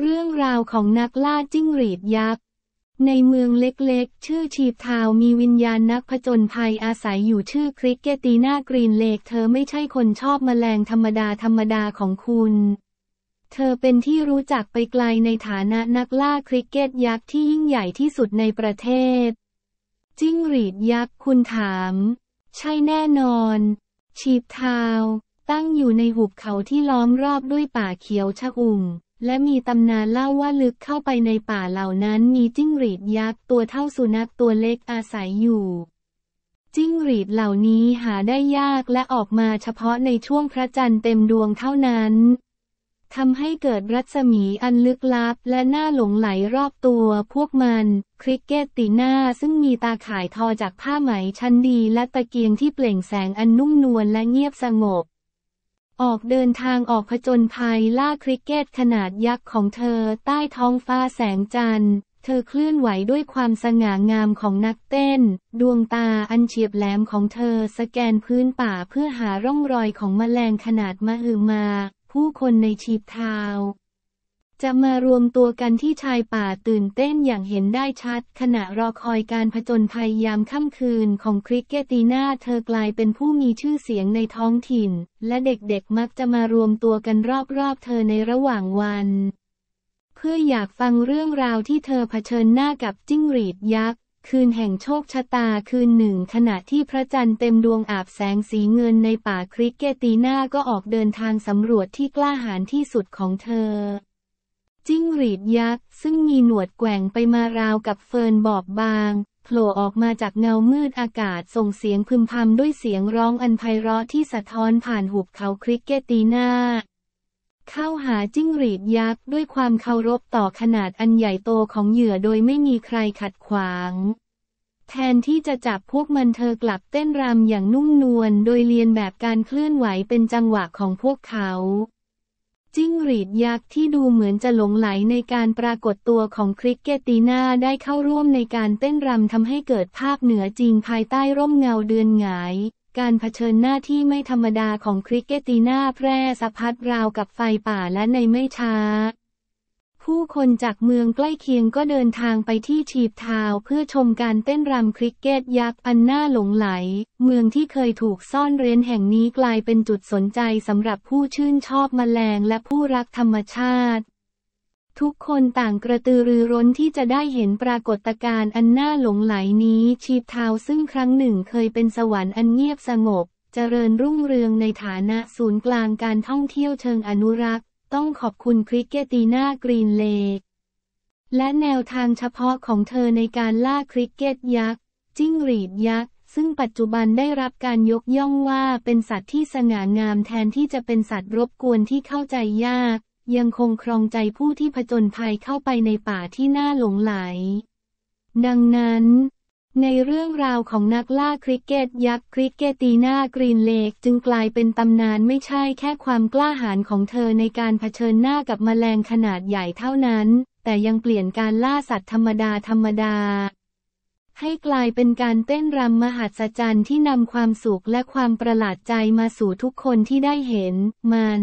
เรื่องราวของนักล่าจิ้งหรีดยักษ์ ในเมืองเล็กๆ ชื่อชีพทาว มีวิญญาณนักผจญภัยอาศัยอยู่ชื่อคริกเกตีนากรีนเลก เธอไม่ใช่คนชอบมแมลงธรรมดาธรรมดาของคุณ เธอเป็นที่รู้จักไปไกลในฐานะนักล่าคริกเกตยักษ์ที่ยิ่งใหญ่ที่สุดในประเทศ จิ้งหรีดยักษ์ คุณถาม ใช่แน่นอนชีพทาว ตั้งอยู่ในหุบเขาที่ล้อมรอบด้วยป่าเขียวชะอุ่มและมีตำนานเล่าว่าลึกเข้าไปในป่าเหล่านั้นมีจิ้งหรีดยักษ์ตัวเท่าสุนัขตัวเล็กอาศัยอยู่ จิ้งหรีดเหล่านี้หาได้ยากและออกมาเฉพาะในช่วงพระจันทร์เต็มดวงเท่านั้น ทำให้เกิดรัศมีอันลึกลับ และน่าหลงไหลรอบตัว พวกมัน คริกเกตตีหน้าซึ่งมีตาข่ายทอจากผ้าไหมชั้นดี และตะเกียงที่เปล่งแสงอันนุ่มนวลและเงียบสงบออกเดินทางออกผจญภัยล่าคริกเก็ตขนาดยักษ์ของเธอ ใต้ท้องฟ้าแสงจันทร์ เธอเคลื่อนไหวด้วยความสง่างามของนักเต้น ดวงตาอันเฉียบแหลมของเธอสแกนพื้นป่าเพื่อหาร่องรอยของแมลงขนาดมหึมา ผู้คนในชีพทาวจะมารวมตัวกันที่ชายป่าตื่นเต้นอย่างเห็นได้ชัด ขณะรอคอยการผจญภัยยามค่ำคืนของคริกเกตีนาเธอกลายเป็นผู้มีชื่อเสียงในท้องถิ่น และเด็กๆมักจะมารวมตัวกันรอบๆเธอในระหว่างวัน เพื่ออยากฟังเรื่องราวที่เธอเผชิญหน้ากับจิ้งหรีดยักษ์คืนแห่งโชคชะตาคืนหนึ่ง ขณะที่พระจันทร์เต็มดวงอาบแสงสีเงินในป่าคริกเกตีนาก็ออกเดินทางสำรวจที่กล้าหาญที่สุดของเธอหรีดยักษ์ ซึ่งมีหนวดแกว่งไปมาราวกับเฟิร์นบอบบาง โผล่ออกมาจากเงามืดอากาศส่งเสียงพึมพำด้วยเสียงร้องอันไพเราะที่สะท้อนผ่านหุบเขาคริกเกตีนาเข้าหาจิ้งหรีดยักษ์ด้วยความเคารพต่อขนาดอันใหญ่โตของเหยื่อโดยไม่มีใครขัดขวาง แทนที่จะจับพวกมันเธอกลับเต้นรำอย่างนุ่มนวล โดยเรียนแบบการเคลื่อนไหวเป็นจังหวะของพวกเขาจิ้งหรีดยักษ์ที่ดูเหมือนจะหลงไหลในการปรากฏตัวของคริกเกตีน่าได้เข้าร่วมในการเต้นรำทำให้เกิดภาพเหนือจริงภายใต้ร่มเงาเดือนหงาย การเผชิญหน้าที่ไม่ธรรมดาของคริกเกตีน่าแพร่สะพัดราวกับไฟป่าและในไม่ช้าผู้คนจากเมืองใกล้เคียงก็เดินทางไปที่ชีบทาวเพื่อชมการเต้นรำคริกเก็ตยักษ์อันน่าหลงไหล เมืองที่เคยถูกซ่อนเร้นแห่งนี้กลายเป็นจุดสนใจสำหรับผู้ชื่นชอบมแมลงและผู้รักธรรมชาติ ทุกคนต่างกระตือรือร้นที่จะได้เห็นปรากฏการณ์อันน่าหลงไหลนี้ ชีพทาวซึ่งครั้งหนึ่งเคยเป็นสวรรค์อันเงียบสงบจเจริญรุ่งเรืองในฐานะศูนย์กลางการท่องเที่ยวเชิงอนุรักษ์ต้องขอบคุณคริกเกตีนากรีนเลกและแนวทางเฉพาะของเธอในการล่าคริกเกตยักษ์ จิ้งหรีดยักษ์ ซึ่งปัจจุบันได้รับการยกย่องว่าเป็นสัตว์ที่สง่างามแทนที่จะเป็นสัตว์รบกวนที่เข้าใจยาก ยังคงครองใจผู้ที่ผจญภัยเข้าไปในป่าที่น่าหลงไหล ดังนั้นในเรื่องราวของนักล่าคริกเก็ตยักษ์คริกเกตีนากรีนเลกจึงกลายเป็นตำนานไม่ใช่แค่ความกล้าหาญของเธอในการเผชิญหน้ากับแมลงขนาดใหญ่เท่านั้น แต่ยังเปลี่ยนการล่าสัตว์ธรรมดาธรรมดา ให้กลายเป็นการเต้นรำมหัศจรรย์ที่นำความสุขและความประหลาดใจมาสู่ทุกคนที่ได้เห็น มัน